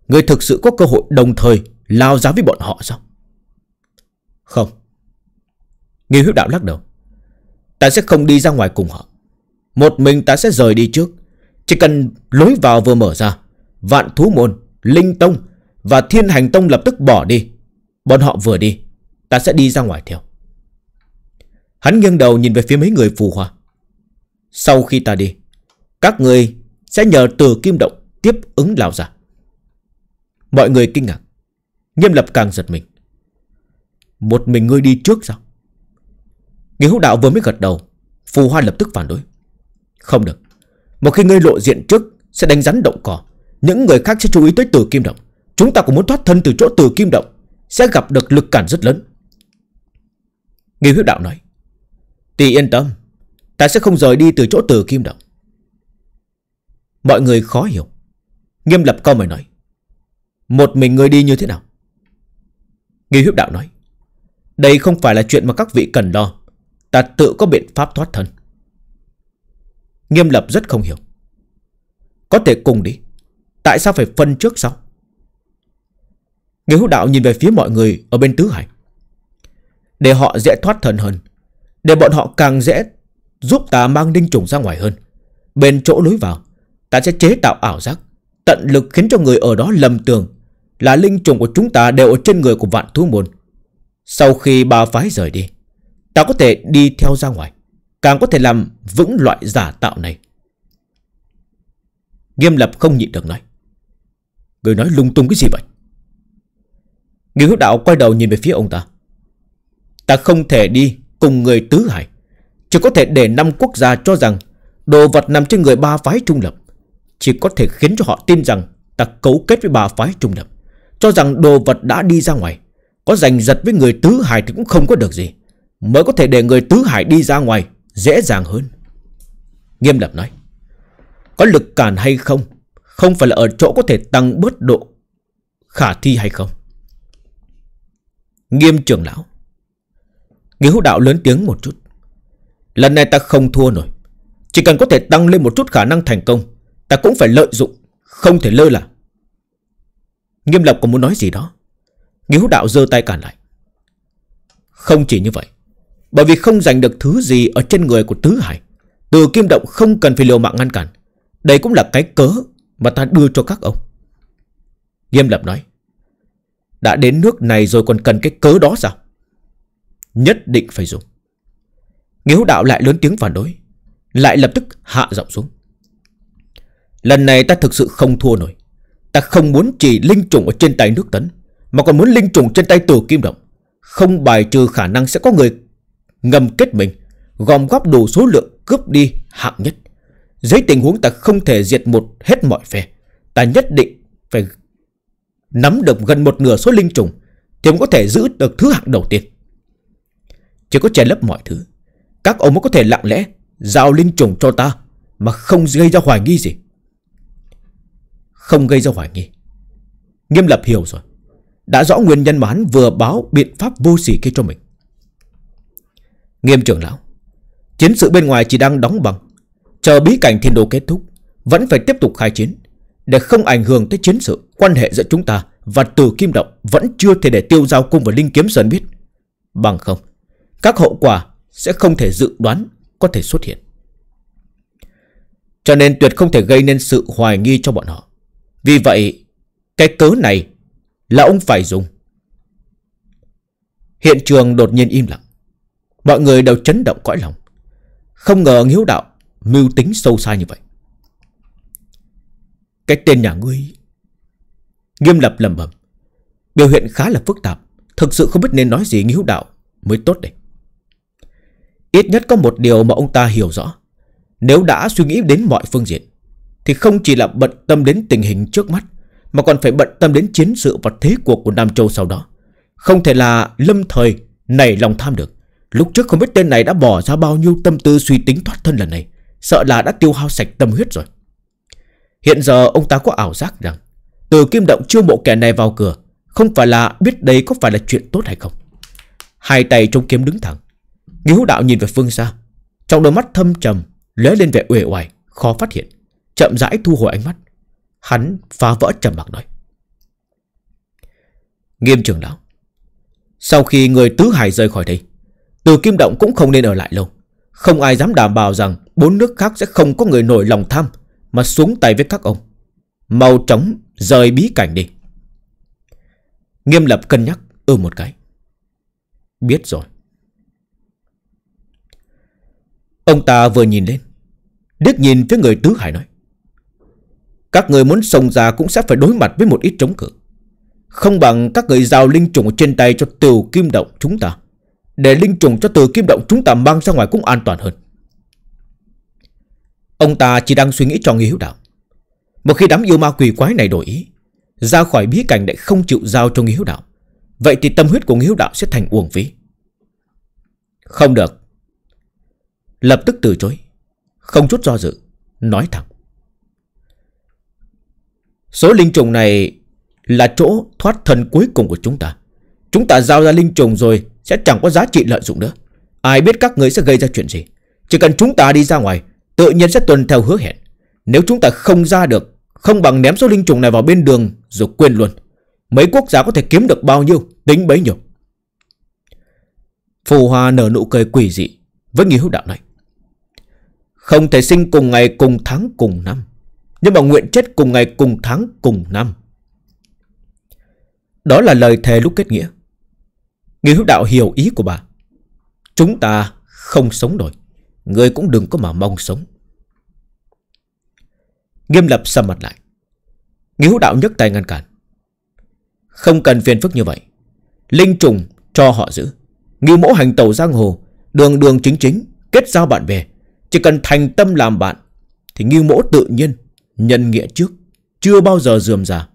người thực sự có cơ hội đồng thời Lao ra với bọn họ sao Không Nghi huyết đạo lắc đầu Ta sẽ không đi ra ngoài cùng họ Một mình ta sẽ rời đi trước Chỉ cần lối vào vừa mở ra Vạn thú môn, linh tông Và thiên hành tông lập tức bỏ đi Bọn họ vừa đi Ta sẽ đi ra ngoài theo Hắn nghiêng đầu nhìn về phía mấy người phù hòa Sau khi ta đi Các người sẽ nhờ từ kim động Tiếp ứng lão giả Mọi người kinh ngạc Nghiêm lập càng giật mình Một mình ngươi đi trước sao Nghĩa hữu đạo vừa mới gật đầu Phù hoa lập tức phản đối Không được Một khi ngươi lộ diện trước Sẽ đánh rắn động cỏ Những người khác sẽ chú ý tới từ kim động Chúng ta cũng muốn thoát thân từ chỗ từ kim động Sẽ gặp được lực cản rất lớn Nghĩa hữu đạo nói Tì yên tâm Ta sẽ không rời đi từ chỗ từ kim động Mọi người khó hiểu Nghiêm lập câu mày nói Một mình ngươi đi như thế nào Nghi huyết đạo nói Đây không phải là chuyện mà các vị cần lo Ta tự có biện pháp thoát thân Nghiêm lập rất không hiểu Có thể cùng đi Tại sao phải phân trước sau Người hữu đạo nhìn về phía mọi người Ở bên tứ hải Để họ dễ thoát thân hơn Để bọn họ càng dễ Giúp ta mang đinh trùng ra ngoài hơn Bên chỗ lối vào Ta sẽ chế tạo ảo giác Tận lực khiến cho người ở đó lầm tưởng là linh trùng của chúng ta đều ở trên người của vạn thú môn Sau khi ba phái rời đi Ta có thể đi theo ra ngoài Càng có thể làm vững loại giả tạo này Nghiêm lập không nhịn được nói Người nói lung tung cái gì vậy Nghiêu hữu đạo quay đầu nhìn về phía ông ta Ta không thể đi cùng người tứ hải Chỉ có thể để năm quốc gia cho rằng Đồ vật nằm trên người ba phái trung lập Chỉ có thể khiến cho họ tin rằng Ta cấu kết với ba phái trung lập cho rằng đồ vật đã đi ra ngoài Có giành giật với người tứ hải thì cũng không có được gì Mới có thể để người tứ hải đi ra ngoài Dễ dàng hơn Nghiêm lập nói Có lực cản hay không Không phải là ở chỗ có thể tăng bớt độ Khả thi hay không Nghiêm trưởng lão Nghĩa hữu đạo lớn tiếng một chút Lần này ta không thua nổi Chỉ cần có thể tăng lên một chút khả năng thành công Ta cũng phải lợi dụng Không thể lơ là Nghiêm lập còn muốn nói gì đó Nghiếu đạo giơ tay cản lại Không chỉ như vậy Bởi vì không giành được thứ gì Ở trên người của Tứ Hải Từ kim động không cần phải liều mạng ngăn cản Đây cũng là cái cớ mà ta đưa cho các ông Nghiêm lập nói Đã đến nước này rồi còn cần cái cớ đó sao Nhất định phải dùng Nghiếu đạo lại lớn tiếng phản đối Lại lập tức hạ giọng xuống Lần này ta thực sự không thua nổi Ta không muốn chỉ linh trùng ở trên tay nước tấn Mà còn muốn linh trùng trên tay tử kim động Không bài trừ khả năng sẽ có người Ngầm kết mình Gom góp đủ số lượng cướp đi hạng nhất Dưới tình huống ta không thể diệt một hết mọi phe Ta nhất định phải Nắm được gần một nửa số linh trùng Thì mới có thể giữ được thứ hạng đầu tiên Chỉ có che lấp mọi thứ Các ông mới có thể lặng lẽ Giao linh trùng cho ta Mà không gây ra hoài nghi gì không gây ra hoài nghi. Nghiêm lập hiểu rồi. Đã rõ nguyên nhân mà hắn vừa báo biện pháp vô sỉ kia cho mình. Nghiêm trưởng lão, chiến sự bên ngoài chỉ đang đóng bằng. Chờ bí cảnh thiên đồ kết thúc, vẫn phải tiếp tục khai chiến. Để không ảnh hưởng tới chiến sự, quan hệ giữa chúng ta và từ kim động vẫn chưa thể để tiêu giao cung và linh kiếm sơn biết. Bằng không, các hậu quả sẽ không thể dự đoán có thể xuất hiện. Cho nên tuyệt không thể gây nên sự hoài nghi cho bọn họ. Vì vậy Cái cớ này Là ông phải dùng Hiện trường đột nhiên im lặng Mọi người đều chấn động cõi lòng Không ngờ nghiếu đạo Mưu tính sâu xa như vậy Cái tên nhà ngươi Nghiêm lập lầm bầm Biểu hiện khá là phức tạp Thực sự không biết nên nói gì nghiếu đạo mới tốt đây Ít nhất có một điều mà ông ta hiểu rõ Nếu đã suy nghĩ đến mọi phương diện thì không chỉ là bận tâm đến tình hình trước mắt Mà còn phải bận tâm đến chiến sự và thế cuộc của Nam Châu sau đó Không thể là lâm thời nảy lòng tham được Lúc trước không biết tên này đã bỏ ra bao nhiêu tâm tư suy tính thoát thân lần này Sợ là đã tiêu hao sạch tâm huyết rồi Hiện giờ ông ta có ảo giác rằng Từ Kim Động chưa mộ kẻ này vào cửa Không phải là biết đây có phải là chuyện tốt hay không Hai tay trong kiếm đứng thẳng Nghiếu đạo nhìn về phương xa Trong đôi mắt thâm trầm lóe lên vẻ uể oải Khó phát hiện chậm rãi thu hồi ánh mắt. Hắn phá vỡ trầm mặc nói. Nghiêm trưởng lão, sau khi người tứ hải rời khỏi đây, từ kim động cũng không nên ở lại lâu. Không ai dám đảm bảo rằng bốn nước khác sẽ không có người nổi lòng tham mà xuống tay với các ông. Mau chóng rời bí cảnh đi. Nghiêm lập cân nhắc ư ừ một cái. Biết rồi. Ông ta vừa nhìn lên, liếc nhìn phía người tứ hải nói. Các người muốn xông ra cũng sẽ phải đối mặt với một ít chống cự Không bằng các người giao linh trùng trên tay cho từ kim động chúng ta Để linh trùng cho từ kim động chúng ta mang ra ngoài cũng an toàn hơn Ông ta chỉ đang suy nghĩ cho người hiếu đạo Một khi đám yêu ma quỷ quái này đổi ý Ra khỏi bí cảnh để không chịu giao cho người hiếu đạo Vậy thì tâm huyết của người hiếu đạo sẽ thành uổng phí Không được Lập tức từ chối Không chút do dự Nói thẳng Số linh trùng này là chỗ thoát thân cuối cùng của chúng ta. Chúng ta giao ra linh trùng rồi sẽ chẳng có giá trị lợi dụng nữa. Ai biết các người sẽ gây ra chuyện gì. Chỉ cần chúng ta đi ra ngoài, tự nhiên sẽ tuân theo hứa hẹn. Nếu chúng ta không ra được, không bằng ném số linh trùng này vào bên đường rồi quên luôn. Mấy quốc gia có thể kiếm được bao nhiêu, tính bấy nhiêu. Phù Hoa nở nụ cười quỷ dị với nghi hữu đạo này. Không thể sinh cùng ngày cùng tháng cùng năm. Nhưng mà nguyện chết cùng ngày cùng tháng cùng năm Đó là lời thề lúc kết nghĩa Nghi hữu đạo hiểu ý của bà Chúng ta không sống nổi Người cũng đừng có mà mong sống Nghiêm lập sầm mặt lại Nghi hữu đạo nhấc tay ngăn cản Không cần phiền phức như vậy Linh trùng cho họ giữ Nghi mẫu hành tàu giang hồ Đường đường chính chính Kết giao bạn bè Chỉ cần thành tâm làm bạn Thì nghi mẫu tự nhiên Nhân nghĩa trước Chưa bao giờ dườm già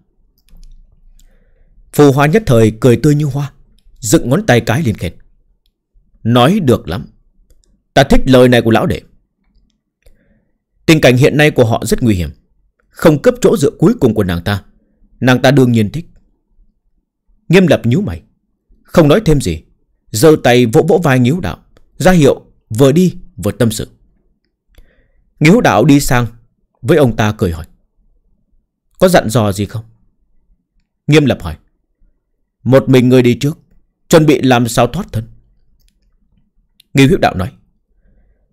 Phù hoa nhất thời cười tươi như hoa Dựng ngón tay cái lên khen Nói được lắm Ta thích lời này của lão đệ Tình cảnh hiện nay của họ rất nguy hiểm Không cấp chỗ dựa cuối cùng của nàng ta Nàng ta đương nhiên thích Nghiêm lập nhíu mày Không nói thêm gì giơ tay vỗ vỗ vai nghiếu đạo ra hiệu vừa đi vừa tâm sự Nghiếu đạo đi sang với ông ta cười hỏi Có dặn dò gì không? Nghiêm lập hỏi Một mình người đi trước Chuẩn bị làm sao thoát thân Nghi huyết đạo nói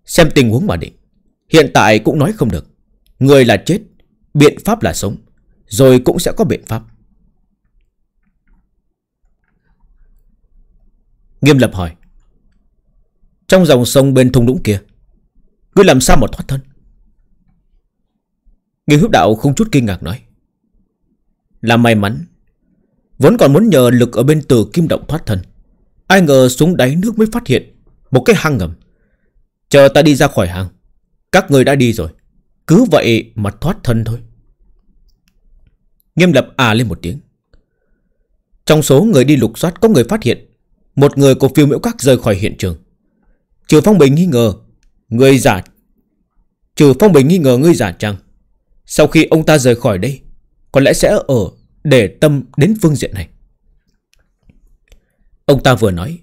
Xem tình huống mà định Hiện tại cũng nói không được Người là chết Biện pháp là sống Rồi cũng sẽ có biện pháp Nghiêm lập hỏi Trong dòng sông bên thung lũng kia Cứ làm sao mà thoát thân Người hữu đạo không chút kinh ngạc nói Là may mắn Vẫn còn muốn nhờ lực ở bên từ kim động thoát thân Ai ngờ xuống đáy nước mới phát hiện Một cái hang ngầm Chờ ta đi ra khỏi hang Các người đã đi rồi Cứ vậy mà thoát thân thôi Nghiêm lập à lên một tiếng Trong số người đi lục soát có người phát hiện Một người của phiêu miễu các rời khỏi hiện trường Trừ Phong Bình nghi ngờ Người giả Trừ Phong Bình nghi ngờ người giả trang sau khi ông ta rời khỏi đây Có lẽ sẽ ở để tâm đến phương diện này Ông ta vừa nói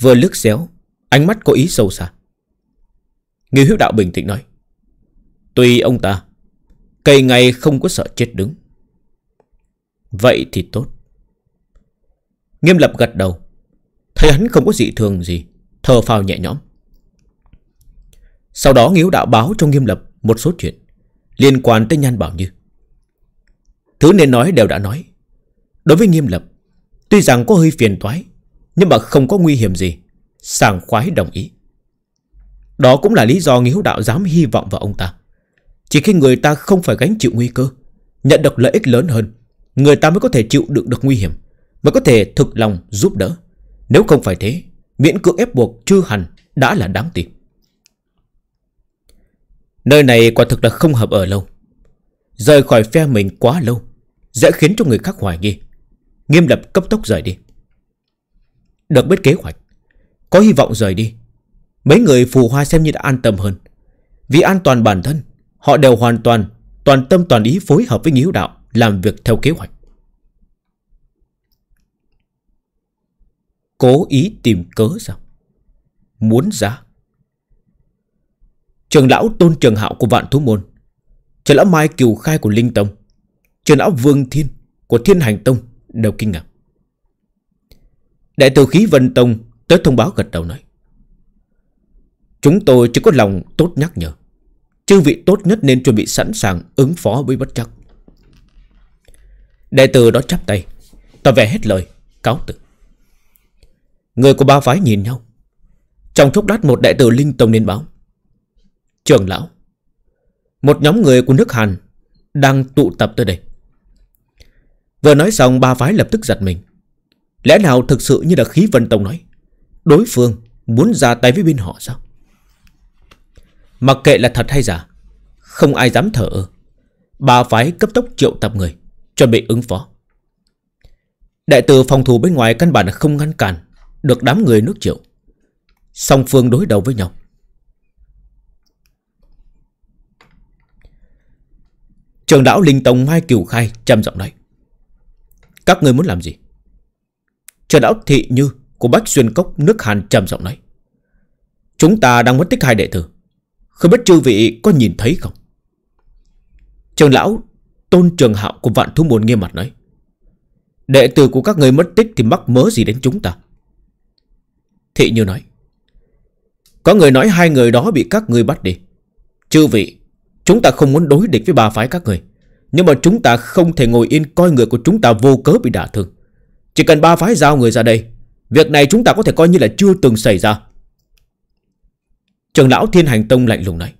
Vừa lướt xéo Ánh mắt có ý sâu xa Nghiêu hiếu đạo bình tĩnh nói tùy ông ta Cây ngay không có sợ chết đứng Vậy thì tốt Nghiêm lập gật đầu Thấy hắn không có dị thường gì Thờ phào nhẹ nhõm Sau đó Nghiếu đạo báo cho Nghiêm lập một số chuyện Liên quan tới Nhan Bảo Như Thứ nên nói đều đã nói Đối với nghiêm lập Tuy rằng có hơi phiền toái Nhưng mà không có nguy hiểm gì Sàng khoái đồng ý Đó cũng là lý do hữu đạo dám hy vọng vào ông ta Chỉ khi người ta không phải gánh chịu nguy cơ Nhận được lợi ích lớn hơn Người ta mới có thể chịu đựng được nguy hiểm Mới có thể thực lòng giúp đỡ Nếu không phải thế Miễn cưỡng ép buộc chưa hành đã là đáng tiếc Nơi này quả thực là không hợp ở lâu Rời khỏi phe mình quá lâu Dễ khiến cho người khác hoài nghi Nghiêm lập cấp tốc rời đi Được biết kế hoạch Có hy vọng rời đi Mấy người phù hoa xem như đã an tâm hơn Vì an toàn bản thân Họ đều hoàn toàn Toàn tâm toàn ý phối hợp với nghiếu đạo Làm việc theo kế hoạch Cố ý tìm cớ sao Muốn ra Trường lão tôn trường hạo của vạn thú môn Trường lão Mai Kiều Khai của Linh Tông Trường lão Vương Thiên Của Thiên Hành Tông đều kinh ngạc Đại tử khí Vân Tông Tới thông báo gật đầu nói Chúng tôi chỉ có lòng tốt nhắc nhở Chư vị tốt nhất nên chuẩn bị sẵn sàng Ứng phó với bất chắc Đại tử đó chắp tay Tỏ vẻ hết lời Cáo từ Người của ba phái nhìn nhau Trong chốc đát một đại tử Linh Tông nên báo Trường lão Một nhóm người của nước Hàn Đang tụ tập tới đây Vừa nói xong ba phái lập tức giật mình Lẽ nào thực sự như là khí vân tông nói Đối phương muốn ra tay với bên họ sao Mặc kệ là thật hay giả Không ai dám thở Ba phái cấp tốc triệu tập người Chuẩn bị ứng phó Đại tử phòng thủ bên ngoài căn bản là không ngăn cản Được đám người nước triệu Song phương đối đầu với nhau Trường lão Linh Tông Mai Cửu Khai trầm giọng nói. Các người muốn làm gì? Trường lão Thị Như của Bách Xuyên Cốc nước Hàn trầm giọng nói. Chúng ta đang mất tích hai đệ tử. Không biết chư vị có nhìn thấy không? Trường lão Tôn Trường Hạo của Vạn Thú Môn nghiêm mặt nói. Đệ tử của các người mất tích thì mắc mớ gì đến chúng ta? Thị Như nói. Có người nói hai người đó bị các người bắt đi. Chư vị Chúng ta không muốn đối địch với bà phái các người Nhưng mà chúng ta không thể ngồi yên coi người của chúng ta vô cớ bị đả thương Chỉ cần ba phái giao người ra đây Việc này chúng ta có thể coi như là chưa từng xảy ra Trường lão thiên hành tông lạnh lùng nói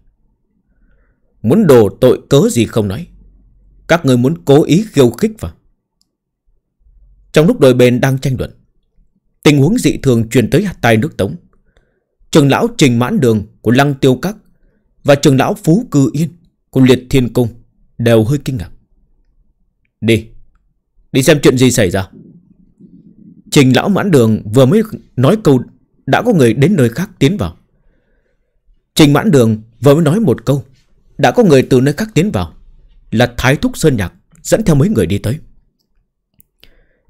Muốn đồ tội cớ gì không nói Các người muốn cố ý khiêu khích vào Trong lúc đôi bên đang tranh luận Tình huống dị thường truyền tới hạt tay nước tống Trường lão trình mãn đường của lăng tiêu các Và trường lão phú cư yên Cùng liệt thiên cung Đều hơi kinh ngạc Đi Đi xem chuyện gì xảy ra Trình lão mãn đường vừa mới nói câu Đã có người đến nơi khác tiến vào Trình mãn đường vừa mới nói một câu Đã có người từ nơi khác tiến vào Là Thái Thúc Sơn Nhạc Dẫn theo mấy người đi tới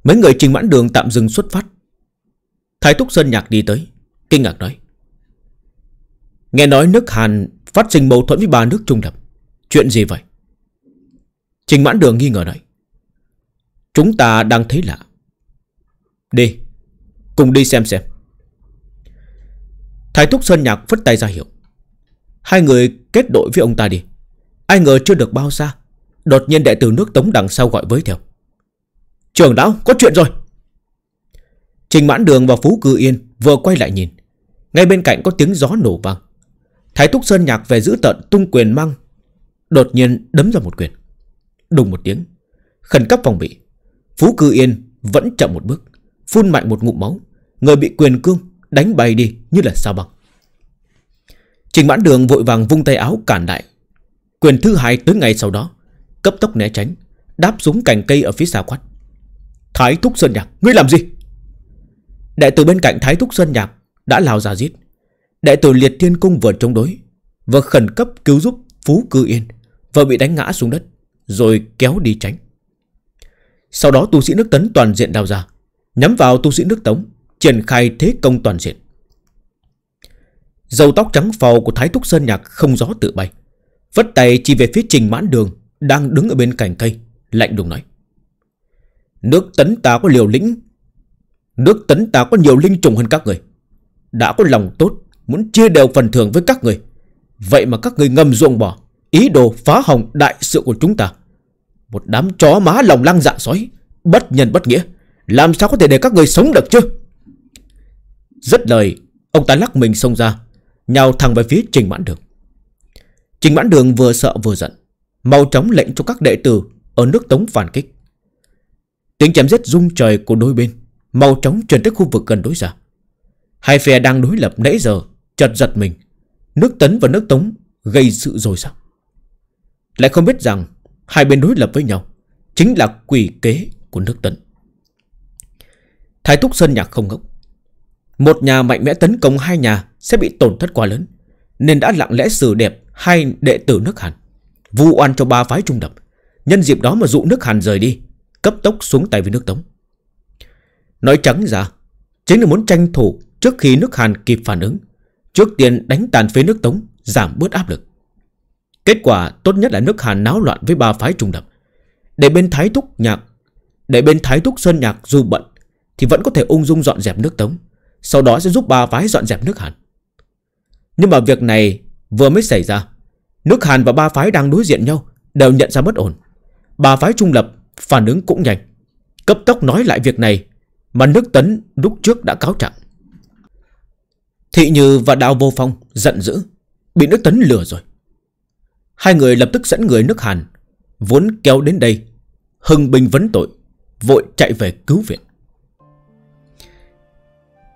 Mấy người trình mãn đường tạm dừng xuất phát Thái Thúc Sơn Nhạc đi tới Kinh ngạc nói Nghe nói nước Hàn phát sinh mâu thuẫn với ba nước trung lập Chuyện gì vậy? Trình mãn đường nghi ngờ đấy Chúng ta đang thấy lạ Đi Cùng đi xem xem Thái thúc Sơn Nhạc phất tay ra hiệu Hai người kết đội với ông ta đi Ai ngờ chưa được bao xa Đột nhiên đệ tử nước Tống đằng sau gọi với theo Trường lão có chuyện rồi Trình mãn đường và Phú Cư Yên Vừa quay lại nhìn Ngay bên cạnh có tiếng gió nổ vang Thái thúc Sơn Nhạc về giữ tận tung quyền măng Đột nhiên đấm ra một quyền Đùng một tiếng Khẩn cấp phòng bị Phú Cư Yên vẫn chậm một bước Phun mạnh một ngụm máu Người bị quyền cương đánh bay đi như là sao băng Trình mãn đường vội vàng vung tay áo cản đại Quyền thứ hai tới ngày sau đó Cấp tốc né tránh Đáp xuống cành cây ở phía xa quát Thái Thúc Sơn Nhạc Ngươi làm gì đại tử bên cạnh Thái Thúc Sơn Nhạc Đã lao ra giết đại tử Liệt Thiên Cung vừa chống đối Vừa khẩn cấp cứu giúp Phú Cư Yên Vợ bị đánh ngã xuống đất Rồi kéo đi tránh Sau đó tu sĩ nước tấn toàn diện đào ra Nhắm vào tu sĩ nước tống Triển khai thế công toàn diện Dầu tóc trắng phào của Thái Thúc Sơn Nhạc không gió tự bay Vất tay chỉ về phía trình mãn đường Đang đứng ở bên cạnh cây Lạnh đùng nói Nước tấn ta có liều lĩnh Nước tấn ta có nhiều linh trùng hơn các người Đã có lòng tốt Muốn chia đều phần thưởng với các người Vậy mà các người ngầm ruộng bỏ Ý đồ phá hỏng đại sự của chúng ta Một đám chó má lòng lăng dạ sói Bất nhân bất nghĩa Làm sao có thể để các người sống được chứ Rất lời Ông ta lắc mình xông ra Nhào thẳng về phía Trình Mãn Đường Trình Mãn Đường vừa sợ vừa giận Mau chóng lệnh cho các đệ tử Ở nước Tống phản kích Tiếng chém giết rung trời của đôi bên Mau chóng truyền tới khu vực gần đối giả Hai phe đang đối lập nãy giờ Chật giật mình Nước Tấn và nước Tống gây sự rồi sao lại không biết rằng Hai bên đối lập với nhau Chính là quỷ kế của nước tấn Thái Thúc Sơn Nhạc không ngốc Một nhà mạnh mẽ tấn công hai nhà Sẽ bị tổn thất quá lớn Nên đã lặng lẽ xử đẹp Hai đệ tử nước Hàn vu oan cho ba phái trung đập Nhân dịp đó mà dụ nước Hàn rời đi Cấp tốc xuống tay với nước Tống Nói trắng ra Chính là muốn tranh thủ trước khi nước Hàn kịp phản ứng Trước tiên đánh tàn phế nước Tống Giảm bớt áp lực Kết quả tốt nhất là nước Hàn náo loạn với ba phái trung lập Để bên Thái Thúc nhạc Để bên Thái Thúc Sơn Nhạc dù bận Thì vẫn có thể ung dung dọn dẹp nước Tống Sau đó sẽ giúp ba phái dọn dẹp nước Hàn Nhưng mà việc này vừa mới xảy ra Nước Hàn và ba phái đang đối diện nhau Đều nhận ra bất ổn Ba phái trung lập phản ứng cũng nhanh Cấp tốc nói lại việc này Mà nước Tấn lúc trước đã cáo trạng Thị Như và Đào Vô Phong giận dữ Bị nước Tấn lừa rồi Hai người lập tức dẫn người nước Hàn Vốn kéo đến đây Hưng binh vấn tội Vội chạy về cứu viện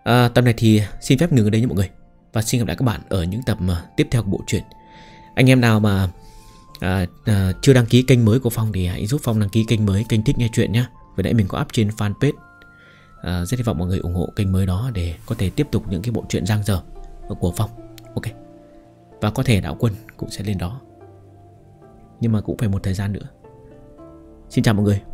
à, Tập này thì xin phép ngừng ở đây nha mọi người Và xin gặp lại các bạn ở những tập à, tiếp theo của bộ truyện Anh em nào mà à, à, chưa đăng ký kênh mới của Phong Thì hãy giúp Phong đăng ký kênh mới Kênh thích nghe chuyện nhé Vừa nãy mình có up trên fanpage à, Rất hy vọng mọi người ủng hộ kênh mới đó Để có thể tiếp tục những cái bộ truyện giang dở của Phong Ok Và có thể Đạo Quân cũng sẽ lên đó nhưng mà cũng phải một thời gian nữa Xin chào mọi người